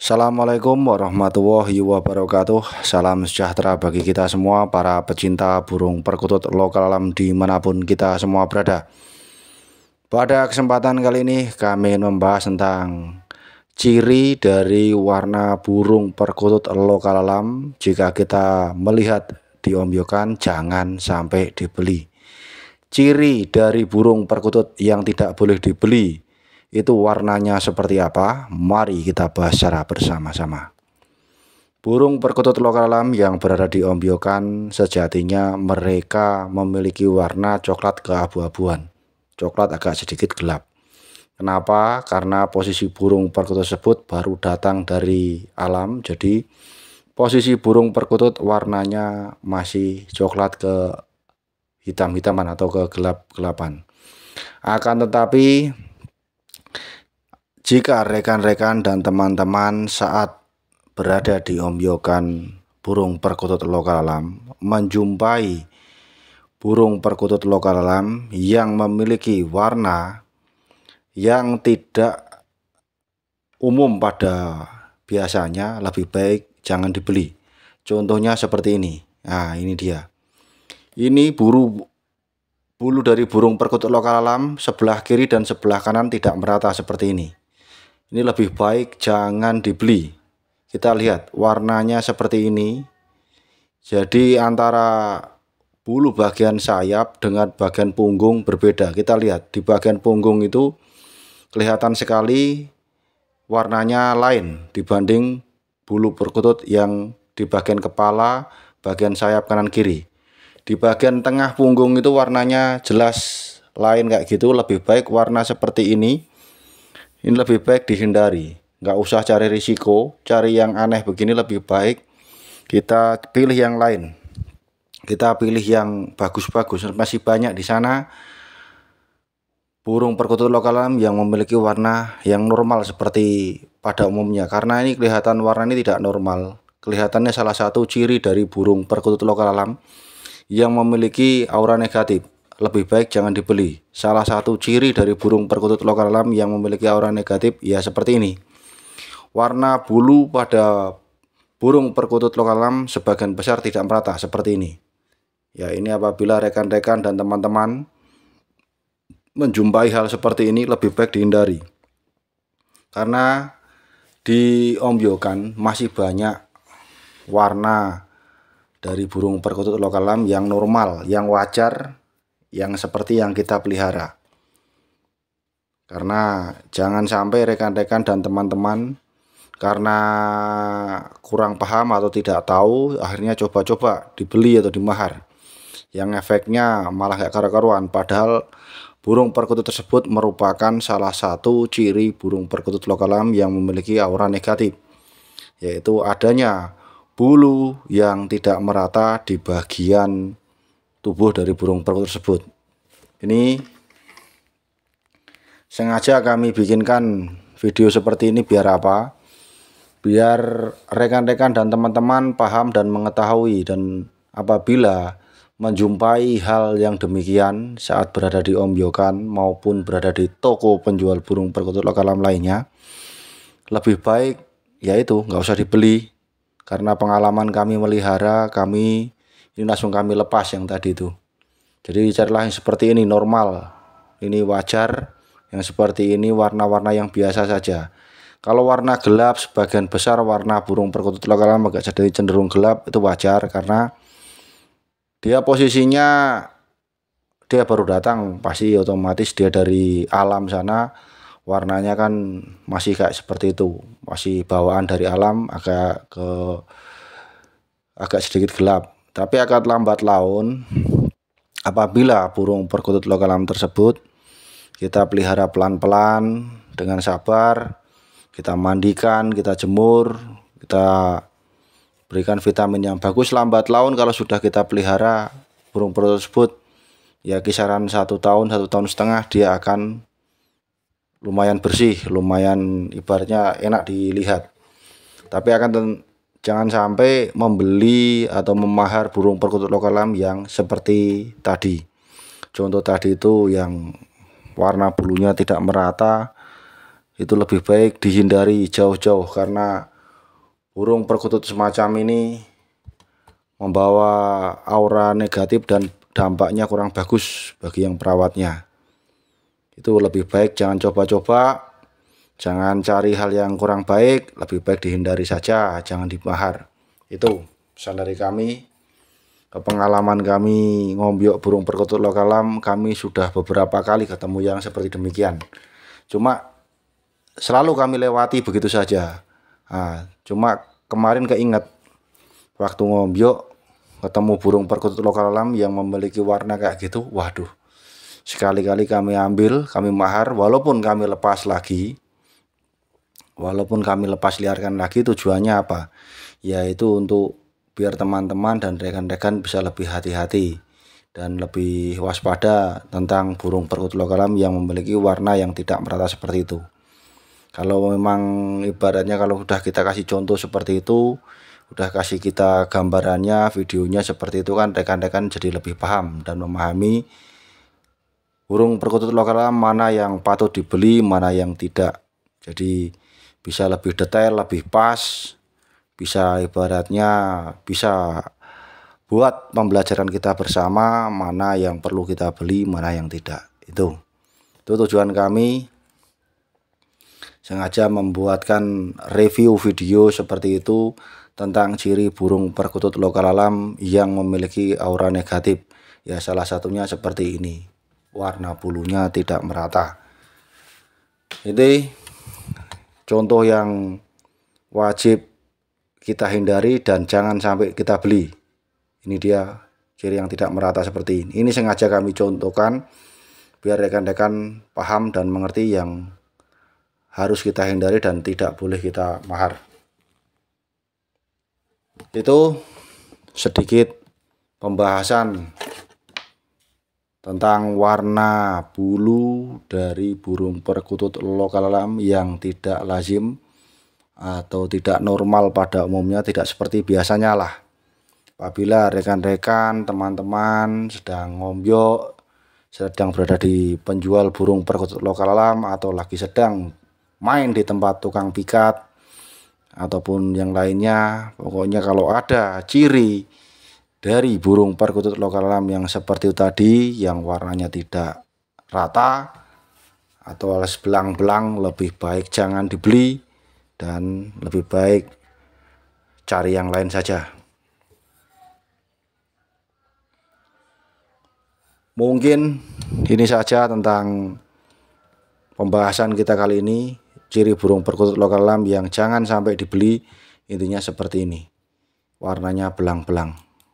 Assalamualaikum warahmatullahi wabarakatuh Salam sejahtera bagi kita semua para pecinta burung perkutut lokal alam dimanapun kita semua berada Pada kesempatan kali ini kami membahas tentang Ciri dari warna burung perkutut lokal alam Jika kita melihat diombyokan jangan sampai dibeli Ciri dari burung perkutut yang tidak boleh dibeli itu warnanya seperti apa? Mari kita bahas secara bersama-sama. Burung perkutut lokal alam yang berada di ombiokan sejatinya mereka memiliki warna coklat keabu-abuan. Coklat agak sedikit gelap. Kenapa? Karena posisi burung perkutut tersebut baru datang dari alam, jadi posisi burung perkutut warnanya masih coklat ke hitam-hitaman atau ke gelap-gelapan. Akan tetapi jika rekan-rekan dan teman-teman saat berada di ombyokan burung perkutut lokal alam menjumpai burung perkutut lokal alam yang memiliki warna yang tidak umum pada biasanya lebih baik jangan dibeli. Contohnya seperti ini. Nah, ini dia. Ini buru bulu dari burung perkutut lokal alam sebelah kiri dan sebelah kanan tidak merata seperti ini. Ini lebih baik jangan dibeli. Kita lihat warnanya seperti ini. Jadi antara bulu bagian sayap dengan bagian punggung berbeda. Kita lihat di bagian punggung itu kelihatan sekali warnanya lain dibanding bulu perkutut yang di bagian kepala, bagian sayap kanan kiri. Di bagian tengah punggung itu warnanya jelas lain kayak gitu, lebih baik warna seperti ini ini lebih baik dihindari. Nggak usah cari risiko, cari yang aneh begini lebih baik. Kita pilih yang lain. Kita pilih yang bagus-bagus. Masih banyak di sana burung perkutut lokal alam yang memiliki warna yang normal seperti pada umumnya. Karena ini kelihatan warna ini tidak normal. Kelihatannya salah satu ciri dari burung perkutut lokal alam yang memiliki aura negatif lebih baik jangan dibeli. Salah satu ciri dari burung perkutut lokal alam yang memiliki aura negatif ya seperti ini. Warna bulu pada burung perkutut lokal alam sebagian besar tidak merata seperti ini. Ya, ini apabila rekan-rekan dan teman-teman menjumpai hal seperti ini lebih baik dihindari. Karena di Ombyokan masih banyak warna dari burung perkutut lokal alam yang normal, yang wajar yang seperti yang kita pelihara. Karena jangan sampai rekan-rekan dan teman-teman karena kurang paham atau tidak tahu akhirnya coba-coba dibeli atau dimahar yang efeknya malah gak karu-karuan padahal burung perkutut tersebut merupakan salah satu ciri burung perkutut lokalam yang memiliki aura negatif yaitu adanya bulu yang tidak merata di bagian tubuh dari burung perut tersebut. Ini sengaja kami bikinkan video seperti ini biar apa? Biar rekan-rekan dan teman-teman paham dan mengetahui dan apabila menjumpai hal yang demikian saat berada di omyokan maupun berada di toko penjual burung perkutut lokalam lainnya lebih baik yaitu nggak usah dibeli karena pengalaman kami melihara kami ini langsung kami lepas yang tadi itu jadi carilah yang seperti ini normal ini wajar yang seperti ini warna-warna yang biasa saja kalau warna gelap sebagian besar warna burung perkutut lokal agak jadi cenderung gelap itu wajar karena dia posisinya dia baru datang pasti otomatis dia dari alam sana warnanya kan masih kayak seperti itu masih bawaan dari alam agak ke agak sedikit gelap tapi akan lambat laun apabila burung perkutut lokalam tersebut kita pelihara pelan-pelan dengan sabar, kita mandikan, kita jemur, kita berikan vitamin yang bagus lambat laun kalau sudah kita pelihara burung perkutut tersebut ya kisaran satu tahun satu tahun setengah dia akan lumayan bersih lumayan ibaratnya enak dilihat tapi akan jangan sampai membeli atau memahar burung perkutut lokalam yang seperti tadi. Contoh tadi itu yang warna bulunya tidak merata itu lebih baik dihindari jauh-jauh karena burung perkutut semacam ini membawa aura negatif dan dampaknya kurang bagus bagi yang perawatnya. Itu lebih baik jangan coba-coba Jangan cari hal yang kurang baik, lebih baik dihindari saja, jangan dibahar. Itu pesan dari kami. Pengalaman kami ngombyok burung perkutut lokalam, kami sudah beberapa kali ketemu yang seperti demikian. Cuma selalu kami lewati begitu saja. Nah, cuma kemarin keinget waktu ngombyok ketemu burung perkutut lokalam yang memiliki warna kayak gitu, waduh. Sekali-kali kami ambil, kami mahar, walaupun kami lepas lagi, walaupun kami lepas liarkan lagi tujuannya apa yaitu untuk biar teman-teman dan rekan-rekan bisa lebih hati-hati dan lebih waspada tentang burung perut lokalam yang memiliki warna yang tidak merata seperti itu kalau memang ibaratnya kalau sudah kita kasih contoh seperti itu sudah kasih kita gambarannya videonya seperti itu kan rekan-rekan jadi lebih paham dan memahami burung perkutut lokal mana yang patut dibeli mana yang tidak jadi bisa lebih detail, lebih pas, bisa ibaratnya bisa buat pembelajaran kita bersama mana yang perlu kita beli, mana yang tidak. Itu. Itu tujuan kami sengaja membuatkan review video seperti itu tentang ciri burung perkutut lokal alam yang memiliki aura negatif. Ya salah satunya seperti ini. Warna bulunya tidak merata. Jadi contoh yang wajib kita hindari dan jangan sampai kita beli. Ini dia ciri yang tidak merata seperti ini. Ini sengaja kami contohkan biar rekan-rekan paham dan mengerti yang harus kita hindari dan tidak boleh kita mahar. Itu sedikit pembahasan tentang warna bulu dari burung perkutut lokal alam yang tidak lazim atau tidak normal pada umumnya tidak seperti biasanya lah apabila rekan-rekan teman-teman sedang ngombyok sedang berada di penjual burung perkutut lokal alam atau lagi sedang main di tempat tukang pikat ataupun yang lainnya pokoknya kalau ada ciri dari burung perkutut lokal lam yang seperti tadi yang warnanya tidak rata atau alas belang-belang lebih baik jangan dibeli dan lebih baik cari yang lain saja. Mungkin ini saja tentang pembahasan kita kali ini ciri burung perkutut lokal lam yang jangan sampai dibeli intinya seperti ini warnanya belang-belang